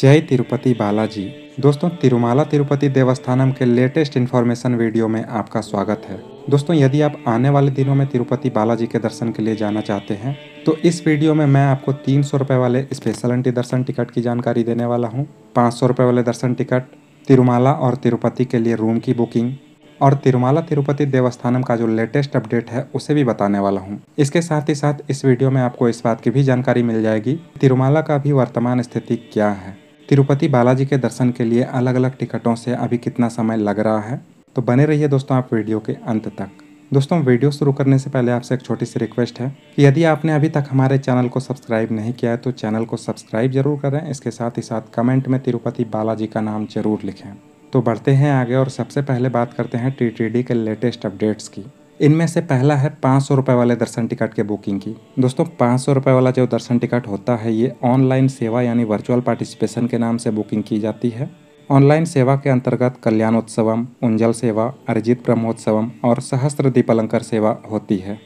जय तिरुपति बालाजी दोस्तों तिरुमाला तिरुपति देवस्थानम के लेटेस्ट इन्फॉर्मेशन वीडियो में आपका स्वागत है दोस्तों यदि आप आने वाले दिनों में तिरुपति बालाजी के दर्शन के लिए जाना चाहते हैं तो इस वीडियो में मैं आपको तीन सौ रुपये वाले स्पेशल एंटी दर्शन टिकट की जानकारी देने वाला हूँ पाँच सौ रुपये वाले दर्शन टिकट तिरुमाला और तिरुपति के लिए रूम की बुकिंग और तिरुमाला तिरुपति देवस्थानम का जो लेटेस्ट अपडेट है उसे भी बताने वाला हूँ इसके साथ ही साथ इस वीडियो में आपको इस बात की भी जानकारी मिल जाएगी तिरुमाला का भी वर्तमान स्थिति क्या है तिरुपति बालाजी के दर्शन के लिए अलग अलग टिकटों से अभी कितना समय लग रहा है तो बने रहिए दोस्तों आप वीडियो के अंत तक दोस्तों वीडियो शुरू करने से पहले आपसे एक छोटी सी रिक्वेस्ट है कि यदि आपने अभी तक हमारे चैनल को सब्सक्राइब नहीं किया है तो चैनल को सब्सक्राइब जरूर करें इसके साथ ही साथ कमेंट में तिरुपति बालाजी का नाम जरूर लिखें तो बढ़ते हैं आगे और सबसे पहले बात करते हैं टी के लेटेस्ट अपडेट्स की इनमें से पहला है पाँच सौ रुपये वाले दर्शन टिकट के बुकिंग की दोस्तों पाँच सौ रुपये वाला जो दर्शन टिकट होता है ये ऑनलाइन सेवा यानी वर्चुअल पार्टिसिपेशन के नाम से बुकिंग की जाती है ऑनलाइन सेवा के अंतर्गत कल्याणोत्सवम उंजल सेवा अरिजित ब्रह्मोत्सवम और सहस्त्र दीपलंकर सेवा होती है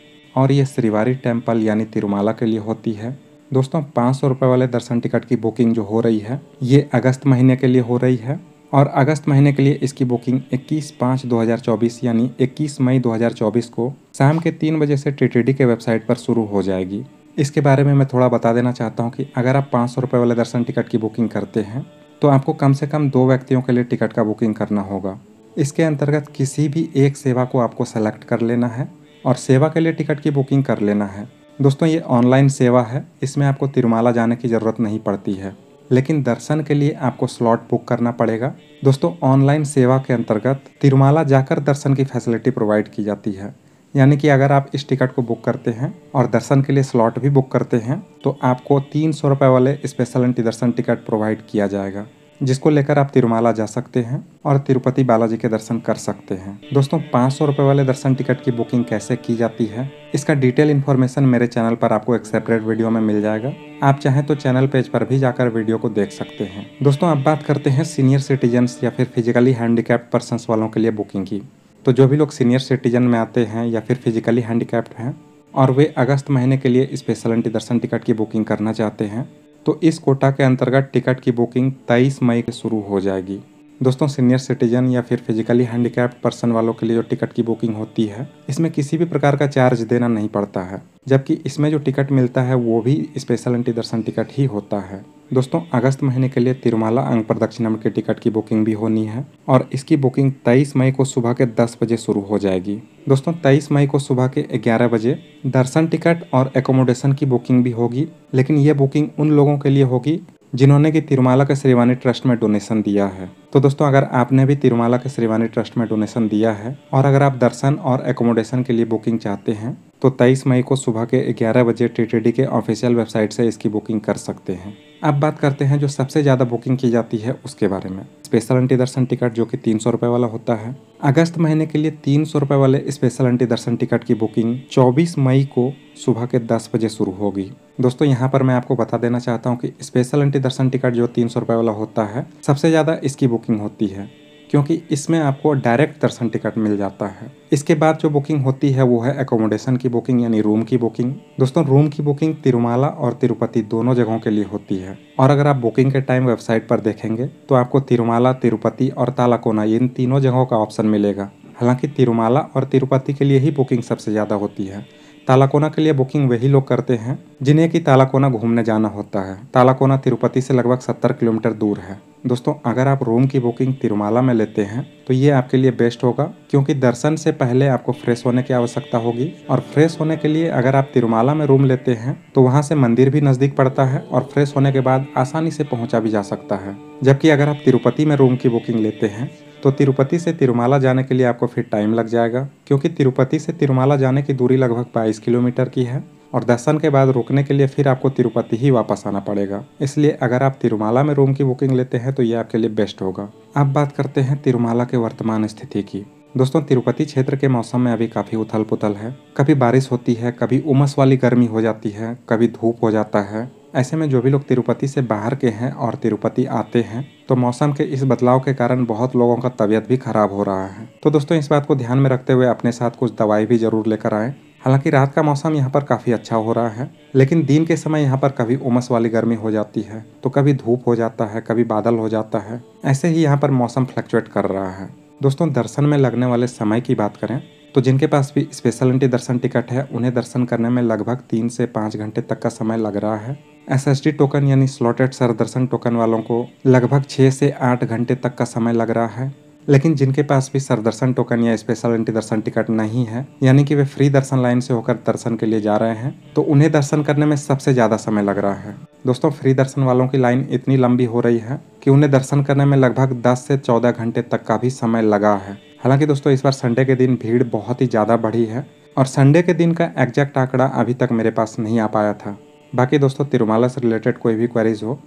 और ये श्रीवारी टेम्पल यानी तिरुमाला के लिए होती है दोस्तों पाँच सौ रुपये वाले दर्शन टिकट की बुकिंग जो हो रही है ये अगस्त महीने के लिए हो रही है और अगस्त महीने के लिए इसकी बुकिंग 21 पाँच 2024 यानी 21 मई 2024 को शाम के तीन बजे से टीटीडी के वेबसाइट पर शुरू हो जाएगी इसके बारे में मैं थोड़ा बता देना चाहता हूँ कि अगर आप पाँच सौ रुपये वाले दर्शन टिकट की बुकिंग करते हैं तो आपको कम से कम दो व्यक्तियों के लिए टिकट का बुकिंग करना होगा इसके अंतर्गत किसी भी एक सेवा को आपको सेलेक्ट कर लेना है और सेवा के लिए टिकट की बुकिंग कर लेना है दोस्तों ये ऑनलाइन सेवा है इसमें आपको तिरुमाला जाने की ज़रूरत नहीं पड़ती है लेकिन दर्शन के लिए आपको स्लॉट बुक करना पड़ेगा दोस्तों ऑनलाइन सेवा के अंतर्गत तिरुमाला जाकर दर्शन की फैसिलिटी प्रोवाइड की जाती है यानी कि अगर आप इस टिकट को बुक करते हैं और दर्शन के लिए स्लॉट भी बुक करते हैं तो आपको तीन सौ रुपये वाले special entry darshan ticket provide किया जाएगा जिसको लेकर आप तिरुमाला जा सकते हैं और तिरुपति बालाजी के दर्शन कर सकते हैं दोस्तों पाँच सौ वाले दर्शन टिकट की बुकिंग कैसे की जाती है इसका डिटेल इन्फॉर्मेशन मेरे चैनल पर आपको एक सेपरेट वीडियो में मिल जाएगा आप चाहें तो चैनल पेज पर भी जाकर वीडियो को देख सकते हैं दोस्तों अब बात करते हैं सीनियर सिटीजन या फिर फिजिकली हैंडीकैप्ड पर्सन वालों के लिए बुकिंग की तो जो भी लोग सीनियर सिटीजन में आते हैं या फिर फिजिकली हैंडीकैप्ड हैं और वे अगस्त महीने के लिए स्पेशल एंटी दर्शन टिकट की बुकिंग करना चाहते हैं तो इस कोटा के अंतर्गत टिकट की बुकिंग 23 मई के शुरू हो जाएगी दोस्तों सीनियर सिटीजन या फिर फिजिकली हैंडीकैप्ड पर्सन वालों के लिए जो टिकट की बुकिंग होती है इसमें किसी भी प्रकार का चार्ज देना नहीं पड़ता है जबकि इसमें जो टिकट मिलता है वो भी स्पेशल एंटी दर्शन टिकट ही होता है दोस्तों अगस्त महीने के लिए तिरुमाला अंग प्रदक्षिणम के टिकट की बुकिंग भी होनी है और इसकी बुकिंग 23 मई को सुबह के 10 बजे शुरू हो जाएगी दोस्तों 23 मई को सुबह के 11 बजे दर्शन टिकट और एकोमोडेशन की बुकिंग भी होगी लेकिन ये बुकिंग उन लोगों के लिए होगी जिन्होंने कि तिरुमाला के श्रीवानी ट्रस्ट में डोनेशन दिया है तो दोस्तों अगर आपने भी तिरुमाला के श्रीवानी ट्रस्ट में डोनेशन दिया है और अगर आप दर्शन और एकोमोडेशन के लिए बुकिंग चाहते हैं तो 23 मई को सुबह के 11 बजे टीटीडी के ऑफिशियल वेबसाइट से इसकी बुकिंग कर सकते हैं अब बात करते हैं जो सबसे ज़्यादा बुकिंग की जाती है उसके बारे में स्पेशल एंटी दर्शन टिकट जो कि तीन सौ रुपए वाला होता है अगस्त महीने के लिए तीन सौ रुपए वाले स्पेशल एंटी दर्शन टिकट की बुकिंग 24 मई को सुबह के 10 बजे शुरू होगी दोस्तों यहाँ पर मैं आपको बता देना चाहता हूँ कि स्पेशल एंटी दर्शन टिकट जो तीन सौ रुपए वाला होता है सबसे ज़्यादा इसकी बुकिंग होती है क्योंकि इसमें आपको डायरेक्ट दर्शन टिकट मिल जाता है इसके बाद जो बुकिंग होती है वो है एकोमोडेशन की बुकिंग यानी रूम की बुकिंग दोस्तों रूम की बुकिंग तिरुमाला और तिरुपति दोनों जगहों के लिए होती है और अगर आप बुकिंग के टाइम वेबसाइट पर देखेंगे तो आपको तिरुमाला तिरुपति और तालाकोना इन तीनों जगहों का ऑप्शन मिलेगा हालांकि तिरुमाला और तिरुपति के लिए ही बुकिंग सबसे ज़्यादा होती है तालाकोना के लिए बुकिंग वही लोग करते हैं जिन्हें कि तालाकोना घूमने जाना होता है तालाकोना तिरुपति से लगभग सत्तर किलोमीटर दूर है दोस्तों अगर आप रूम की बुकिंग तिरुमाला में लेते हैं तो ये आपके लिए बेस्ट होगा क्योंकि दर्शन से पहले आपको फ्रेश होने की आवश्यकता होगी और फ्रेश होने के लिए अगर आप तिरुमाला में रूम लेते हैं तो वहाँ से मंदिर भी नज़दीक पड़ता है और फ्रेश होने के बाद आसानी से पहुँचा भी जा सकता है जबकि अगर आप तिरुपति में रूम की बुकिंग लेते हैं तो तिरुपति से तिरुमाला जाने के लिए आपको फिर टाइम लग जाएगा क्योंकि तिरुपति से तिरुमाला जाने की दूरी लगभग 22 किलोमीटर की है और दर्शन के बाद रुकने के लिए फिर आपको तिरुपति ही वापस आना पड़ेगा इसलिए अगर आप तिरुमाला में रूम की बुकिंग लेते हैं तो ये आपके लिए बेस्ट होगा अब बात करते हैं तिरुमाला के वर्तमान स्थिति की दोस्तों तिरुपति क्षेत्र के मौसम में अभी काफ़ी उथल पुथल है कभी बारिश होती है कभी उमस वाली गर्मी हो जाती है कभी धूप हो जाता है ऐसे में जो भी लोग तिरुपति से बाहर के हैं और तिरुपति आते हैं तो मौसम के इस बदलाव के कारण बहुत लोगों का तबीयत भी खराब हो रहा है तो दोस्तों इस बात को ध्यान में रखते हुए अपने साथ कुछ दवाई भी जरूर लेकर आएं हालांकि रात का मौसम यहाँ पर काफ़ी अच्छा हो रहा है लेकिन दिन के समय यहाँ पर कभी उमस वाली गर्मी हो जाती है तो कभी धूप हो जाता है कभी बादल हो जाता है ऐसे ही यहाँ पर मौसम फ्लक्चुएट कर रहा है दोस्तों दर्शन में लगने वाले समय की बात करें तो जिनके पास भी स्पेशल एंटी दर्शन टिकट है उन्हें दर्शन करने में लगभग तीन से पाँच घंटे तक का समय लग रहा है एस टोकन यानी स्लॉटेड सर दर्शन टोकन वालों को लगभग छः से आठ घंटे तक का समय लग रहा है लेकिन जिनके पास भी सरदर्शन टोकन या स्पेशल एंटी दर्शन टिकट नहीं है यानी कि वे फ्री दर्शन लाइन से होकर दर्शन के लिए जा रहे हैं तो उन्हें दर्शन करने में सबसे ज़्यादा समय लग रहा है दोस्तों फ्री दर्शन वालों की लाइन इतनी लंबी हो रही है कि उन्हें दर्शन करने में लगभग 10 से 14 घंटे तक का भी समय लगा है हालांकि दोस्तों इस बार संडे के दिन भीड़ बहुत ही ज़्यादा बढ़ी है और संडे के दिन का एग्जैक्ट आंकड़ा अभी तक मेरे पास नहीं आ पाया था बाकी दोस्तों तिरुमाला से रिलेटेड कोई भी क्वेरीज हो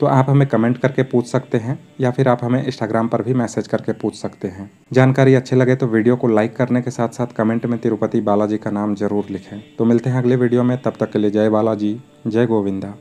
तो आप हमें कमेंट करके पूछ सकते हैं या फिर आप हमें इंस्टाग्राम पर भी मैसेज करके पूछ सकते हैं जानकारी अच्छे लगे तो वीडियो को लाइक करने के साथ साथ कमेंट में तिरुपति बालाजी का नाम जरूर लिखें तो मिलते हैं अगले वीडियो में तब तक के लिए जय बालाजी जय गोविंदा